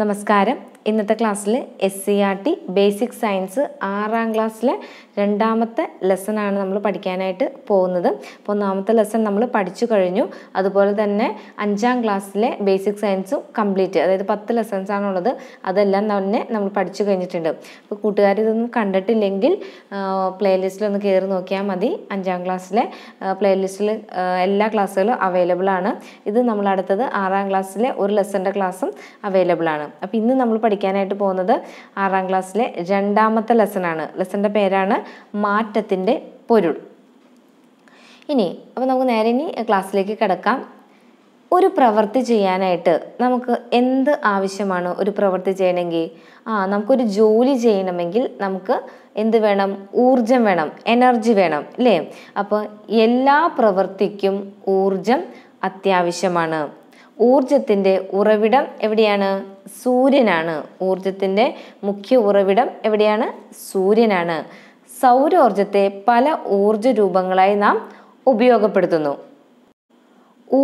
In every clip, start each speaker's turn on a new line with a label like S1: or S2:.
S1: നമസ്കാരം ഇന്നത്തെ ക്ലാസ്സിൽ S C R T basic science ആറാം ക്ലാസ്സിലെ രണ്ടാമത്തെ ആണ് നമ്മൾ പഠിക്കാനായിട്ട് പോകുന്നത് അപ്പോൾ ഒന്നാമത്തെ ലെസൺ നമ്മൾ പഠിച്ചു കഴിഞ്ഞു അതുപോലെ തന്നെ അഞ്ചാം ക്ലാസ്സിലെ ബേസിക് സയൻസും കംപ്ലീറ്റ് അതായത് പത്ത് ലെസൺസ് ആണുള്ളത് അതെല്ലാം തന്നെ നമ്മൾ പഠിച്ചു കഴിഞ്ഞിട്ടുണ്ട് അപ്പോൾ കൂട്ടുകാർ ഇതൊന്നും കണ്ടിട്ടില്ലെങ്കിൽ പ്ലേലിസ്റ്റിലൊന്ന് കയറി നോക്കിയാൽ മതി അഞ്ചാം ക്ലാസ്സിലെ പ്ലേലിസ്റ്റിൽ എല്ലാ ക്ലാസ്സുകളും അവൈലബിൾ ആണ് ഇത് നമ്മൾ അടുത്തത് ആറാം ക്ലാസ്സിലെ ഒരു ലെസ്സൻ്റെ ക്ലാസ്സും അവൈലബിൾ ആണ് അപ്പോൾ ഇന്ന് നമ്മൾ പഠിക്കുന്നത് പഠിക്കാനായിട്ട് പോകുന്നത് ആറാം ക്ലാസ്സിലെ രണ്ടാമത്തെ ലെസണാണ് ലെസൻ്റെ പേരാണ് മാറ്റത്തിൻ്റെ പൊരുൾ ഇനി അപ്പോൾ നമുക്ക് നേരെ ഇനി ക്ലാസ്സിലേക്ക് കിടക്കാം ഒരു പ്രവൃത്തി ചെയ്യാനായിട്ട് നമുക്ക് എന്ത് ആവശ്യമാണ് ഒരു പ്രവൃത്തി ചെയ്യണമെങ്കിൽ ആ നമുക്കൊരു ജോലി ചെയ്യണമെങ്കിൽ നമുക്ക് എന്ത് വേണം ഊർജം വേണം എനർജി വേണം അല്ലേ അപ്പോൾ എല്ലാ പ്രവൃത്തിക്കും ഊർജം അത്യാവശ്യമാണ് ഊർജത്തിൻ്റെ ഉറവിടം എവിടെയാണ് സൂര്യനാണ് ഊർജത്തിൻ്റെ മുഖ്യ ഉറവിടം എവിടെയാണ് സൂര്യനാണ് സൗരോർജത്തെ പല ഊർജ രൂപങ്ങളായി നാം ഉപയോഗപ്പെടുത്തുന്നു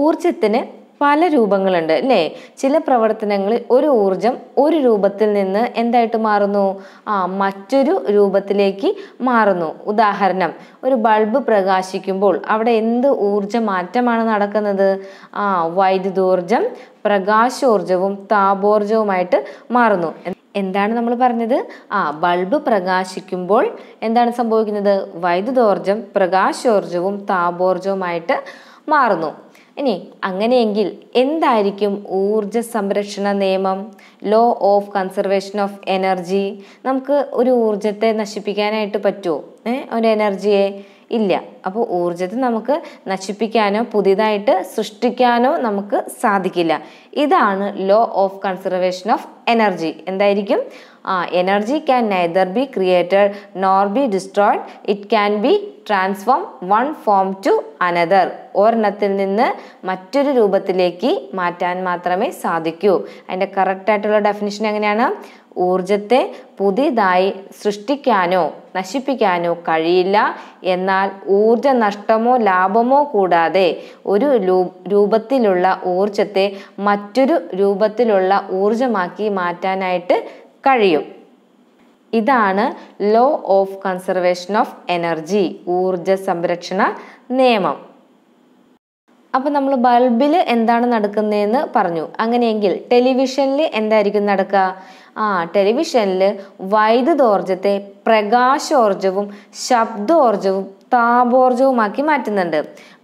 S1: ഊർജത്തിന് പല രൂപങ്ങളുണ്ട് അല്ലേ ചില പ്രവർത്തനങ്ങളിൽ ഒരു ഊർജം ഒരു രൂപത്തിൽ നിന്ന് എന്തായിട്ട് മാറുന്നു ആ മറ്റൊരു രൂപത്തിലേക്ക് മാറുന്നു ഉദാഹരണം ഒരു ബൾബ് പ്രകാശിക്കുമ്പോൾ അവിടെ എന്ത് ഊർജ മാറ്റമാണ് നടക്കുന്നത് ആ വൈദ്യുതോർജം പ്രകാശോർജവും താപോർജവുമായിട്ട് മാറുന്നു എന്താണ് നമ്മൾ പറഞ്ഞത് ആ ബൾബ് പ്രകാശിക്കുമ്പോൾ എന്താണ് സംഭവിക്കുന്നത് വൈദ്യുതോർജം പ്രകാശോർജവും താപോർജവുമായിട്ട് മാറുന്നു ഇനി അങ്ങനെയെങ്കിൽ എന്തായിരിക്കും ഊർജ സംരക്ഷണ നിയമം law of conservation of energy നമുക്ക് ഒരു ഊർജത്തെ നശിപ്പിക്കാനായിട്ട് പറ്റുമോ ഒരു എനർജിയെ ഇല്ല അപ്പോൾ ഊർജത്തെ നമുക്ക് നശിപ്പിക്കാനോ പുതിയതായിട്ട് സൃഷ്ടിക്കാനോ നമുക്ക് സാധിക്കില്ല ഇതാണ് law of conservation of energy എന്തായിരിക്കും energy can neither be created nor be destroyed it can be transform one form to another ഒരെണ്ണത്തിൽ നിന്ന് മറ്റൊരു രൂപത്തിലേക്ക് മാറ്റാൻ മാത്രമേ സാധിക്കൂ അതിൻ്റെ കറക്റ്റായിട്ടുള്ള ഡെഫിനിഷൻ എങ്ങനെയാണ് ഊർജത്തെ പുതിയതായി സൃഷ്ടിക്കാനോ നശിപ്പിക്കാനോ കഴിയില്ല എന്നാൽ ഊർജ നഷ്ടമോ ലാഭമോ കൂടാതെ ഒരു രൂപത്തിലുള്ള ഊർജത്തെ മറ്റൊരു രൂപത്തിലുള്ള ഊർജമാക്കി മാറ്റാനായിട്ട് കഴിയും ഇതാണ് law of conservation of energy ഊർജ സംരക്ഷണ നിയമം അപ്പോൾ നമ്മൾ ബൾബിൽ എന്താണ് നടക്കുന്നതെന്ന് പറഞ്ഞു അങ്ങനെയെങ്കിൽ ടെലിവിഷനിൽ എന്തായിരിക്കും നടക്കുക ആ ടെലിവിഷനിൽ വൈദ്യുതോർജത്തെ പ്രകാശോർജവും ശബ്ദോർജവും താപോർജവുമാക്കി മാറ്റുന്നുണ്ട്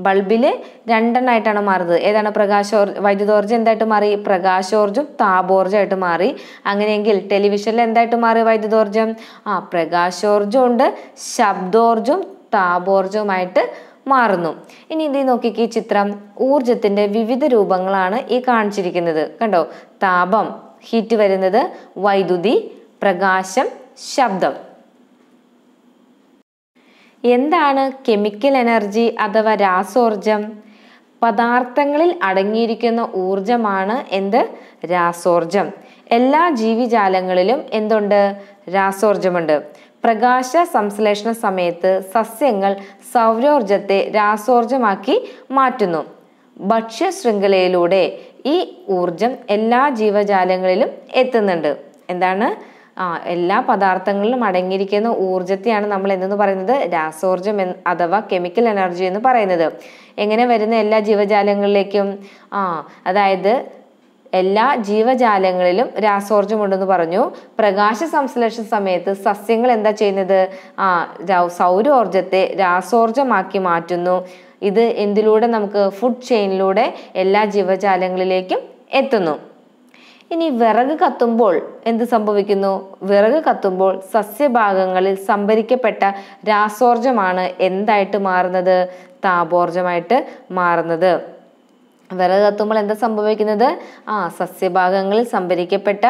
S1: ബൾബിൽ രണ്ടെണ്ണമായിട്ടാണ് മാറുന്നത് ഏതാണ് പ്രകാശോർ വൈദ്യുതോർജ്ജം എന്തായിട്ട് മാറി പ്രകാശോർജം താപോർജ്ജമായിട്ട് മാറി അങ്ങനെയെങ്കിൽ ടെലിവിഷനിൽ എന്തായിട്ട് മാറി വൈദ്യുതോർജം ആ പ്രകാശോർജം ഉണ്ട് ശബ്ദോർജം താപോർജവുമായിട്ട് മാറുന്നു ഇനി നോക്കിക്ക് ഈ ചിത്രം ഊർജത്തിന്റെ വിവിധ രൂപങ്ങളാണ് ഈ കാണിച്ചിരിക്കുന്നത് കണ്ടോ താപം ഹീറ്റ് വരുന്നത് വൈദ്യുതി പ്രകാശം ശബ്ദം എന്താണ് കെമിക്കൽ എനർജി അഥവാ രാസോർജം പദാർത്ഥങ്ങളിൽ അടങ്ങിയിരിക്കുന്ന ഊർജമാണ് എന്ത് രാസോർജം എല്ലാ ജീവിജാലങ്ങളിലും എന്തുണ്ട് രാസോർജമുണ്ട് പ്രകാശ സംശ്ലേഷണ സമയത്ത് സസ്യങ്ങൾ സൗരോർജത്തെ രാസോർജമാക്കി മാറ്റുന്നു ഭക്ഷ്യ ശൃംഖലയിലൂടെ ഈ ഊർജം എല്ലാ ജീവജാലങ്ങളിലും എത്തുന്നുണ്ട് എന്താണ് ആ എല്ലാ പദാർത്ഥങ്ങളിലും അടങ്ങിയിരിക്കുന്ന ഊർജത്തെയാണ് നമ്മൾ എന്തെന്ന് പറയുന്നത് രാസോർജം എന്ന് അഥവാ കെമിക്കൽ എനർജി എന്ന് പറയുന്നത് എങ്ങനെ വരുന്ന എല്ലാ ജീവജാലങ്ങളിലേക്കും ആ അതായത് എല്ലാ ജീവജാലങ്ങളിലും ഉണ്ടെന്ന് പറഞ്ഞു പ്രകാശ സംശ്ലേഷ സമയത്ത് സസ്യങ്ങൾ എന്താ ചെയ്യുന്നത് ആ സൗരോർജത്തെ രാസോർജമാക്കി മാറ്റുന്നു ഇത് എന്തിലൂടെ നമുക്ക് ഫുഡ് ചെയിനിലൂടെ എല്ലാ ജീവജാലങ്ങളിലേക്കും എത്തുന്നു ഇനി വിറക് കത്തുമ്പോൾ എന്ത് സംഭവിക്കുന്നു വിറക് കത്തുമ്പോൾ സസ്യഭാഗങ്ങളിൽ സംഭരിക്കപ്പെട്ട രാസോർജമാണ് എന്തായിട്ട് മാറുന്നത് താപോർജമായിട്ട് മാറുന്നത് വിറക് കത്തുമ്പോൾ എന്താ സംഭവിക്കുന്നത് ആ സസ്യഭാഗങ്ങളിൽ സംഭരിക്കപ്പെട്ട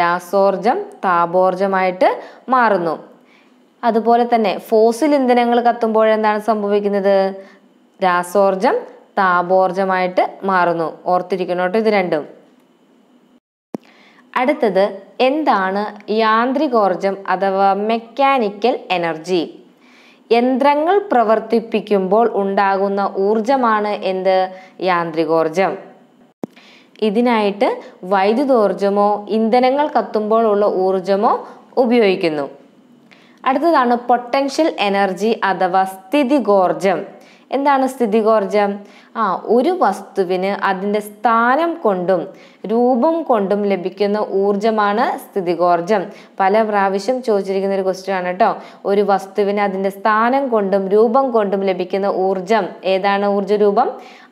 S1: രാസോർജം താപോർജമായിട്ട് മാറുന്നു അതുപോലെ തന്നെ ഫോസിൽ ഇന്ധനങ്ങൾ കത്തുമ്പോൾ എന്താണ് സംഭവിക്കുന്നത് രാസോർജം താപോർജമായിട്ട് മാറുന്നു ഓർത്തിരിക്കണം കേട്ടോ ഇത് രണ്ടും അടുത്തത് എന്താണ് യാന്ത്രികോർജം അഥവാ മെക്കാനിക്കൽ എനർജി യന്ത്രങ്ങൾ പ്രവർത്തിപ്പിക്കുമ്പോൾ ഉണ്ടാകുന്ന ഊർജമാണ് എന്ത് യാന്ത്രികോർജം ഇതിനായിട്ട് വൈദ്യുതോർജമോ ഇന്ധനങ്ങൾ കത്തുമ്പോൾ ഉള്ള ഊർജമോ ഉപയോഗിക്കുന്നു അടുത്തതാണ് പൊട്ടൻഷ്യൽ എനർജി അഥവാ സ്ഥിതികോർജം എന്താണ് സ്ഥിതികോർജം ആ ഒരു വസ്തുവിന് അതിൻ്റെ സ്ഥാനം കൊണ്ടും രൂപം കൊണ്ടും ലഭിക്കുന്ന ഊർജമാണ് സ്ഥിതികോർജം പല പ്രാവശ്യം ചോദിച്ചിരിക്കുന്ന ഒരു ക്വസ്റ്റ്യൻ ആണ് കേട്ടോ ഒരു വസ്തുവിന് അതിൻ്റെ സ്ഥാനം കൊണ്ടും രൂപം കൊണ്ടും ലഭിക്കുന്ന ഊർജം ഏതാണ് ഊർജ്ജരൂപം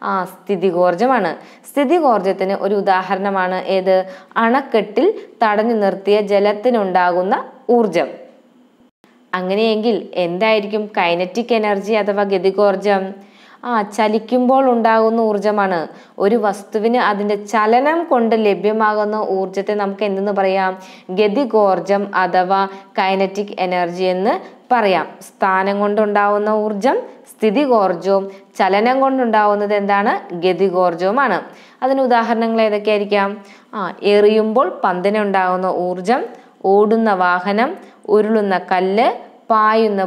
S1: ആ സ്ഥിതികോർജമാണ് സ്ഥിതികോർജത്തിന് ഒരു ഉദാഹരണമാണ് ഏത് അണക്കെട്ടിൽ തടഞ്ഞു നിർത്തിയ ജലത്തിനുണ്ടാകുന്ന ഊർജം അങ്ങനെയെങ്കിൽ എന്തായിരിക്കും കൈനറ്റിക് എനർജി അഥവാ ഗതികോർജം ആ ചലിക്കുമ്പോൾ ഉണ്ടാകുന്ന ഊർജമാണ് ഒരു വസ്തുവിന് അതിൻ്റെ ചലനം കൊണ്ട് ലഭ്യമാകുന്ന ഊർജത്തെ നമുക്ക് എന്തെന്ന് പറയാം ഗതികോർജം അഥവാ കൈനറ്റിക് എനർജി എന്ന് പറയാം സ്ഥാനം കൊണ്ടുണ്ടാവുന്ന ഊർജം ഗോർജവും ചലനം കൊണ്ടുണ്ടാവുന്നത് എന്താണ് ഗതികോർജവുമാണ് അതിന് ഉദാഹരണങ്ങൾ ഏതൊക്കെയായിരിക്കാം ആ എറിയുമ്പോൾ പന്തിനുണ്ടാകുന്ന ഊർജം ഓടുന്ന വാഹനം ഉരുളുന്ന കല്ല് പായുന്ന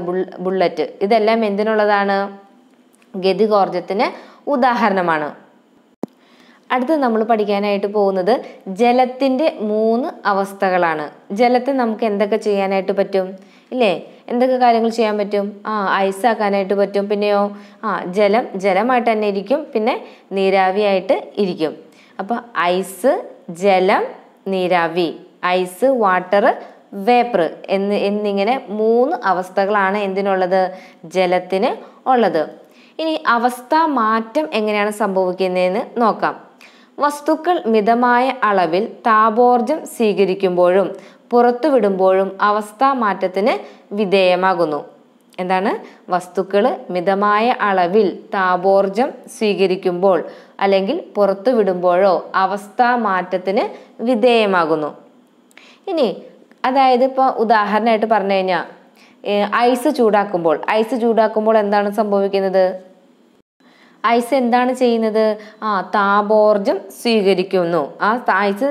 S1: ബുള്ളറ്റ് ഇതെല്ലാം എന്തിനുള്ളതാണ് ഗതികോർജത്തിന് ഉദാഹരണമാണ് അടുത്ത് നമ്മൾ പഠിക്കാനായിട്ട് പോകുന്നത് ജലത്തിൻ്റെ മൂന്ന് അവസ്ഥകളാണ് ജലത്തെ നമുക്ക് എന്തൊക്കെ ചെയ്യാനായിട്ട് പറ്റും ഇല്ലേ എന്തൊക്കെ കാര്യങ്ങൾ ചെയ്യാൻ പറ്റും ആ ഐസ് ആക്കാനായിട്ട് പറ്റും പിന്നെയോ ആ ജലം ജലമായിട്ട് തന്നെ ഇരിക്കും പിന്നെ നീരാവിയായിട്ട് ഇരിക്കും അപ്പോൾ ഐസ് ജലം നീരാവി ഐസ് വാട്ടർ വേപ്പർ എന്ന് എന്നിങ്ങനെ മൂന്ന് അവസ്ഥകളാണ് എന്തിനുള്ളത് ജലത്തിന് ഉള്ളത് ഇനി അവസ്ഥ മാറ്റം എങ്ങനെയാണ് സംഭവിക്കുന്നതെന്ന് നോക്കാം വസ്തുക്കൾ മിതമായ അളവിൽ താപോർജം സ്വീകരിക്കുമ്പോഴും പുറത്തുവിടുമ്പോഴും അവസ്ഥാ മാറ്റത്തിന് വിധേയമാകുന്നു എന്താണ് വസ്തുക്കൾ മിതമായ അളവിൽ താപോർജം സ്വീകരിക്കുമ്പോൾ അല്ലെങ്കിൽ പുറത്തുവിടുമ്പോഴോ അവസ്ഥാ മാറ്റത്തിന് വിധേയമാകുന്നു ഇനി അതായത് ഇപ്പോൾ ഉദാഹരണമായിട്ട് പറഞ്ഞു കഴിഞ്ഞാൽ ഐസ് ചൂടാക്കുമ്പോൾ ഐസ് ചൂടാക്കുമ്പോൾ എന്താണ് സംഭവിക്കുന്നത് ഐസ് എന്താണ് ചെയ്യുന്നത് ആ താപോർജം സ്വീകരിക്കുന്നു ആ ഐസ്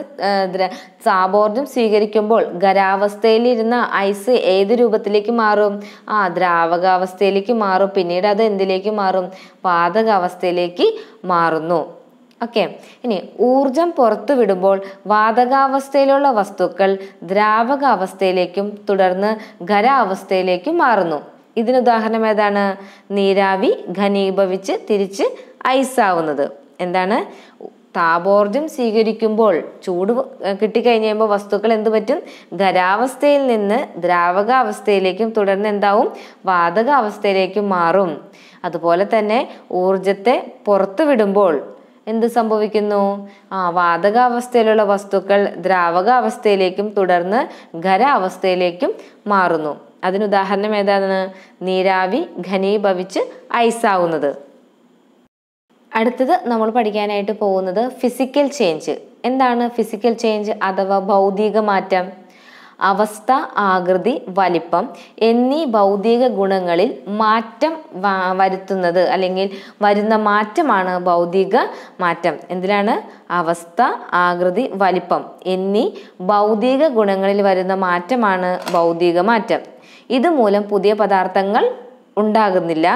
S1: താപോർജം സ്വീകരിക്കുമ്പോൾ ഖരാവസ്ഥയിലിരുന്ന ഐസ് ഏത് രൂപത്തിലേക്ക് മാറും ആ ദ്രാവകാവസ്ഥയിലേക്ക് മാറും പിന്നീട് അത് എന്തിലേക്ക് മാറും പാതകാവസ്ഥയിലേക്ക് മാറുന്നു ഓക്കെ ഇനി ഊർജം പുറത്തു വിടുമ്പോൾ വാതകാവസ്ഥയിലുള്ള വസ്തുക്കൾ ദ്രാവകാവസ്ഥയിലേക്കും തുടർന്ന് ഖരാവസ്ഥയിലേക്കും മാറുന്നു ഇതിന് ഉദാഹരണം ഏതാണ് നീരാവി ഘനീഭവിച്ച് തിരിച്ച് ഐസാവുന്നത് എന്താണ് താപോർജം സ്വീകരിക്കുമ്പോൾ ചൂട് കിട്ടിക്കഴിഞ്ഞ് കഴിയുമ്പോൾ വസ്തുക്കൾ എന്തു പറ്റും ഖരാവസ്ഥയിൽ നിന്ന് ദ്രാവകാവസ്ഥയിലേക്കും തുടർന്ന് എന്താവും വാതകാവസ്ഥയിലേക്കും മാറും അതുപോലെ തന്നെ ഊർജത്തെ പുറത്തു വിടുമ്പോൾ എന്ത് സംഭവിക്കുന്നു ആ വാതകാവസ്ഥയിലുള്ള വസ്തുക്കൾ ദ്രാവകാവസ്ഥയിലേക്കും തുടർന്ന് ഖരാവസ്ഥയിലേക്കും മാറുന്നു മാറുന്നു അതിനുദാഹരണം ഏതാണ് നീരാവി ഘനീഭവിച്ച് ഐസാവുന്നത് അടുത്തത് നമ്മൾ പഠിക്കാനായിട്ട് പോകുന്നത് ഫിസിക്കൽ ചേഞ്ച് എന്താണ് ഫിസിക്കൽ ചേഞ്ച് അഥവാ ഭൗതിക മാറ്റം അവസ്ഥ ആകൃതി വലിപ്പം എന്നീ ഭൗതിക ഗുണങ്ങളിൽ മാറ്റം വരുത്തുന്നത് അല്ലെങ്കിൽ വരുന്ന മാറ്റമാണ് ഭൗതിക മാറ്റം എന്തിനാണ് അവസ്ഥ ആകൃതി വലിപ്പം എന്നീ ഭൗതിക ഗുണങ്ങളിൽ വരുന്ന മാറ്റമാണ് ഭൗതിക മാറ്റം ഇതുമൂലം പുതിയ പദാർത്ഥങ്ങൾ ഉണ്ടാകുന്നില്ല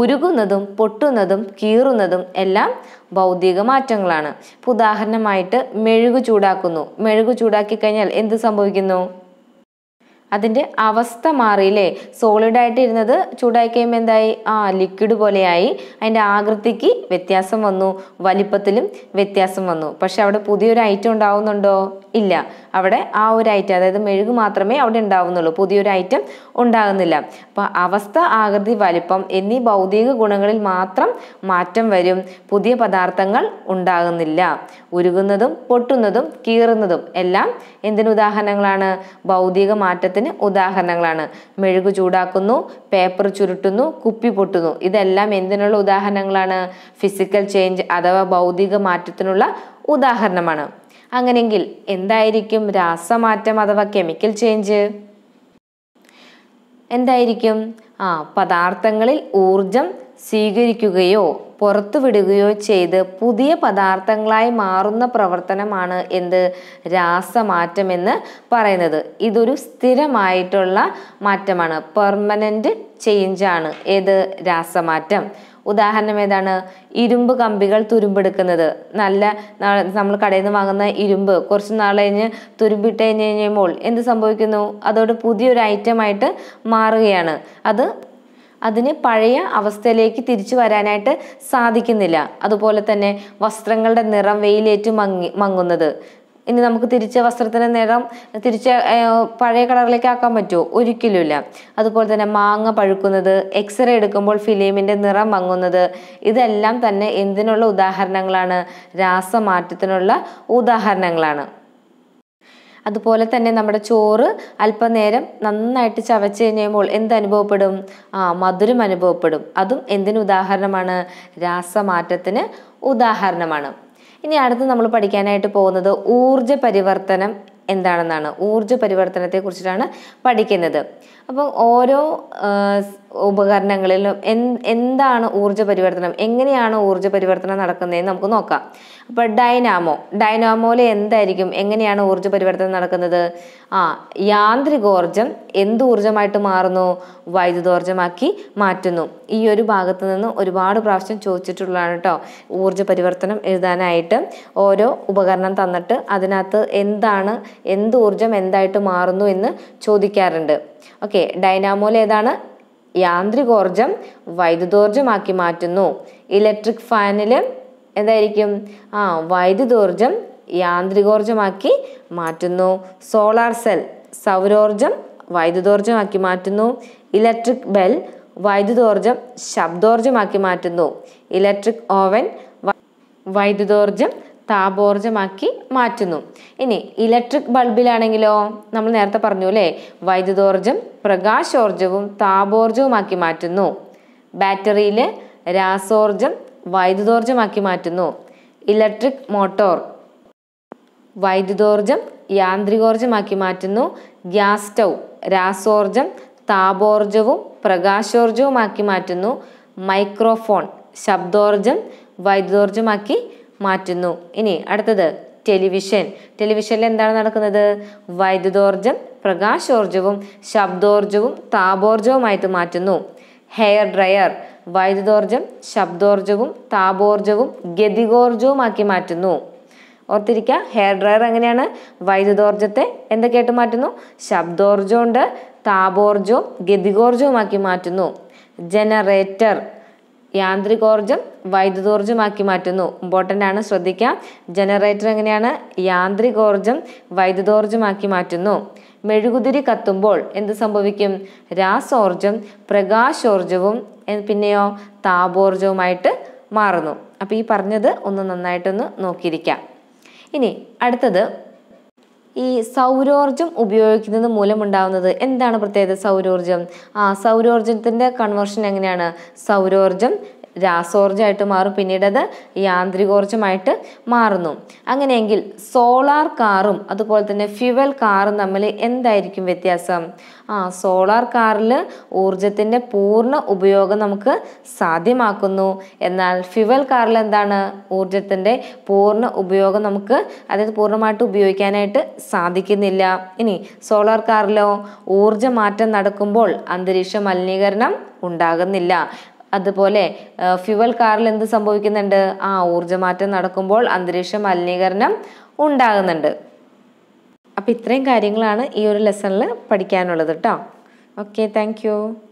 S1: ഉരുകുന്നതും പൊട്ടുന്നതും കീറുന്നതും എല്ലാം ഭൗതിക മാറ്റങ്ങളാണ് ഉദാഹരണമായിട്ട് മെഴുകു ചൂടാക്കുന്നു മെഴുകു ചൂടാക്കി കഴിഞ്ഞാൽ എന്ത് സംഭവിക്കുന്നു അതിൻ്റെ അവസ്ഥ മാറിയില്ലേ സോളിഡായിട്ട് ഇരുന്നത് ചൂടായി കഴിയുമ്പോൾ എന്തായി ആ ലിക്വിഡ് പോലെയായി അതിൻ്റെ ആകൃതിക്ക് വ്യത്യാസം വന്നു വലിപ്പത്തിലും വ്യത്യാസം വന്നു പക്ഷെ അവിടെ പുതിയൊരു ഐറ്റം ഉണ്ടാവുന്നുണ്ടോ ഇല്ല അവിടെ ആ ഒരു ഐറ്റം അതായത് മെഴുക് മാത്രമേ അവിടെ ഉണ്ടാവുന്നുള്ളൂ പുതിയൊരു ഐറ്റം ഉണ്ടാകുന്നില്ല അപ്പോൾ അവസ്ഥ ആകൃതി വലിപ്പം എന്നീ ഭൗതിക ഗുണങ്ങളിൽ മാത്രം മാറ്റം വരും പുതിയ പദാർത്ഥങ്ങൾ ഉണ്ടാകുന്നില്ല ഉരുകുന്നതും പൊട്ടുന്നതും കീറുന്നതും എല്ലാം എന്തിന് ഉദാഹരണങ്ങളാണ് ഭൗതിക മാറ്റത്തിന് ഉദാഹരണങ്ങളാണ് മെഴുക് ചൂടാക്കുന്നു പേപ്പർ ചുരുട്ടുന്നു കുപ്പി പൊട്ടുന്നു ഇതെല്ലാം എന്തിനുള്ള ഉദാഹരണങ്ങളാണ് ഫിസിക്കൽ ചേഞ്ച് അഥവാ ഭൗതിക മാറ്റത്തിനുള്ള ഉദാഹരണമാണ് അങ്ങനെങ്കിൽ എന്തായിരിക്കും രാസമാറ്റം അഥവാ കെമിക്കൽ ചേഞ്ച് എന്തായിരിക്കും ആ പദാർത്ഥങ്ങളിൽ ഊർജം സ്വീകരിക്കുകയോ പുറത്തുവിടുകയോ ചെയ്ത് പുതിയ പദാർത്ഥങ്ങളായി മാറുന്ന പ്രവർത്തനമാണ് എന്ത് രാസമാറ്റം എന്ന് പറയുന്നത് ഇതൊരു സ്ഥിരമായിട്ടുള്ള മാറ്റമാണ് പെർമനൻ്റ് ചേഞ്ചാണ് ഏത് രാസമാറ്റം ഉദാഹരണം ഏതാണ് ഇരുമ്പ് കമ്പികൾ തുരുമ്പെടുക്കുന്നത് നല്ല നമ്മൾ കടയിൽ നിന്ന് വാങ്ങുന്ന ഇരുമ്പ് കുറച്ച് നാൾ കഴിഞ്ഞ് തുരുമ്പിട്ട് കഴിഞ്ഞ് കഴിയുമ്പോൾ എന്ത് സംഭവിക്കുന്നു അതോട് പുതിയൊരു ഐറ്റമായിട്ട് മാറുകയാണ് അത് അതിന് പഴയ അവസ്ഥയിലേക്ക് തിരിച്ചു വരാനായിട്ട് സാധിക്കുന്നില്ല അതുപോലെ തന്നെ വസ്ത്രങ്ങളുടെ നിറം വെയിലേറ്റ് മങ്ങി മങ്ങുന്നത് ഇനി നമുക്ക് തിരിച്ച് വസ്ത്രത്തിൻ്റെ നിറം തിരിച്ച് പഴയ കളറിലേക്ക് ആക്കാൻ പറ്റുമോ ഒരിക്കലുമില്ല അതുപോലെ തന്നെ മാങ്ങ പഴുക്കുന്നത് എക്സ്റേ എടുക്കുമ്പോൾ ഫിലിമിൻ്റെ നിറം മങ്ങുന്നത് ഇതെല്ലാം തന്നെ എന്തിനുള്ള ഉദാഹരണങ്ങളാണ് രാസമാറ്റത്തിനുള്ള ഉദാഹരണങ്ങളാണ് അതുപോലെ തന്നെ നമ്മുടെ ചോറ് അല്പനേരം നന്നായിട്ട് ചവച്ച് കഴിഞ്ഞുമ്പോൾ എന്ത് അനുഭവപ്പെടും ആ മധുരം അനുഭവപ്പെടും അതും എന്തിന് ഉദാഹരണമാണ് രാസമാറ്റത്തിന് ഉദാഹരണമാണ് ഇനി അടുത്ത് നമ്മൾ പഠിക്കാനായിട്ട് പോകുന്നത് ഊർജ പരിവർത്തനം എന്താണെന്നാണ് ഊർജ പരിവർത്തനത്തെ കുറിച്ചിട്ടാണ് പഠിക്കുന്നത് അപ്പോൾ ഓരോ ഉപകരണങ്ങളിലും എന്താണ് ഊർജ്ജ പരിവർത്തനം എങ്ങനെയാണ് ഊർജ്ജ പരിവർത്തനം നടക്കുന്നതെന്ന് നമുക്ക് നോക്കാം അപ്പോൾ ഡൈനാമോ ഡൈനാമോയിൽ എന്തായിരിക്കും എങ്ങനെയാണ് ഊർജ്ജ പരിവർത്തനം നടക്കുന്നത് ആ യാന്ത്രികോർജം എന്ത് ഊർജ്ജമായിട്ട് മാറുന്നു വൈദ്യുതോർജ്ജമാക്കി മാറ്റുന്നു ഈ ഒരു ഭാഗത്ത് നിന്ന് ഒരുപാട് പ്രാവശ്യം ചോദിച്ചിട്ടുള്ളതാണ് കേട്ടോ ഊർജ്ജ പരിവർത്തനം എഴുതാനായിട്ട് ഓരോ ഉപകരണം തന്നിട്ട് അതിനകത്ത് എന്താണ് എന്ത് ഊർജ്ജം എന്തായിട്ട് മാറുന്നു എന്ന് ചോദിക്കാറുണ്ട് ഓക്കെ ഡൈനാമോൽ ഏതാണ് യാന്ത്രികോർജം വൈദ്യുതോർജമാക്കി മാറ്റുന്നു ഇലക്ട്രിക് ഫാനിൽ എന്തായിരിക്കും ആ വൈദ്യുതോർജം യാന്ത്രികോർജമാക്കി മാറ്റുന്നു സോളാർ സെൽ സൗരോർജം വൈദ്യുതോർജമാക്കി മാറ്റുന്നു ഇലക്ട്രിക് ബെൽ വൈദ്യുതോർജം ശബ്ദോർജമാക്കി മാറ്റുന്നു ഇലക്ട്രിക് ഓവൻ വൈദ്യുതോർജം താപോർജമാക്കി മാറ്റുന്നു ഇനി ഇലക്ട്രിക് ബൾബിലാണെങ്കിലോ നമ്മൾ നേരത്തെ പറഞ്ഞു അല്ലേ വൈദ്യുതോർജം പ്രകാശോർജവും താപോർജവുമാക്കി മാറ്റുന്നു ബാറ്ററിയിൽ രാസോർജം വൈദ്യുതോർജമാക്കി മാറ്റുന്നു ഇലക്ട്രിക് മോട്ടോർ വൈദ്യുതോർജം യാന്ത്രികോർജമാക്കി മാറ്റുന്നു ഗ്യാസ് സ്റ്റൗ രാസോർജം താപോർജവും പ്രകാശോർജവുമാക്കി മാറ്റുന്നു മൈക്രോഫോൺ ശബ്ദോർജം വൈദ്യുതോർജമാക്കി മാറ്റുന്നു ഇനി അടുത്തത് ടെലിവിഷൻ ടെലിവിഷനിൽ എന്താണ് നടക്കുന്നത് വൈദ്യുതോർജം പ്രകാശോർജവും ശബ്ദോർജവും താപോർജവുമായിട്ട് മാറ്റുന്നു ഹെയർ ഡ്രയർ വൈദ്യുതോർജം ശബ്ദോർജവും താപോർജവും ഗതികോർജവുമാക്കി മാറ്റുന്നു ഓർത്തിരിക്കുക ഹെയർ ഡ്രയർ എങ്ങനെയാണ് വൈദ്യുതോർജത്തെ എന്തൊക്കെയായിട്ട് മാറ്റുന്നു ഉണ്ട് താപോർജവും ഗതികോർജവുമാക്കി മാറ്റുന്നു ജനറേറ്റർ യാന്ത്രികോർജം വൈദ്യുതോർജ്ജമാക്കി മാറ്റുന്നു ഇമ്പോർട്ടൻ്റ് ആണ് ശ്രദ്ധിക്കുക ജനറേറ്റർ എങ്ങനെയാണ് യാന്ത്രികോർജം വൈദ്യുതോർജ്ജമാക്കി മാറ്റുന്നു മെഴുകുതിരി കത്തുമ്പോൾ എന്ത് സംഭവിക്കും രാസോർജം പ്രകാശോർജവും പിന്നെയോ താപോർജവുമായിട്ട് മാറുന്നു അപ്പോൾ ഈ പറഞ്ഞത് ഒന്ന് നന്നായിട്ടൊന്ന് നോക്കിയിരിക്കാം ഇനി അടുത്തത് ഈ സൗരോർജം ഉപയോഗിക്കുന്നത് മൂലമുണ്ടാവുന്നത് എന്താണ് പ്രത്യേകത സൗരോർജം ആ സൗരോർജത്തിൻ്റെ കൺവേർഷൻ എങ്ങനെയാണ് സൗരോർജം രാസോർജ്ജമായിട്ട് മാറും പിന്നീട് അത് യാന്ത്രികോർജ്ജമായിട്ട് മാറുന്നു അങ്ങനെയെങ്കിൽ സോളാർ കാറും അതുപോലെ തന്നെ ഫ്യുവൽ കാറും തമ്മിൽ എന്തായിരിക്കും വ്യത്യാസം ആ സോളാർ കാറിൽ ഊർജത്തിൻ്റെ പൂർണ്ണ ഉപയോഗം നമുക്ക് സാധ്യമാക്കുന്നു എന്നാൽ ഫ്യുവൽ കാറിൽ എന്താണ് ഊർജത്തിൻ്റെ പൂർണ്ണ ഉപയോഗം നമുക്ക് അതായത് പൂർണ്ണമായിട്ട് ഉപയോഗിക്കാനായിട്ട് സാധിക്കുന്നില്ല ഇനി സോളാർ കാറിലോ ഊർജ്ജമാറ്റം നടക്കുമ്പോൾ അന്തരീക്ഷ മലിനീകരണം ഉണ്ടാകുന്നില്ല അതുപോലെ ഫ്യുവൽ കാറിൽ എന്ത് സംഭവിക്കുന്നുണ്ട് ആ ഊർജ്ജമാറ്റം നടക്കുമ്പോൾ അന്തരീക്ഷ മലിനീകരണം ഉണ്ടാകുന്നുണ്ട് അപ്പം ഇത്രയും കാര്യങ്ങളാണ് ഈ ഒരു ലെസണിൽ പഠിക്കാനുള്ളത് കേട്ടോ ഓക്കെ താങ്ക്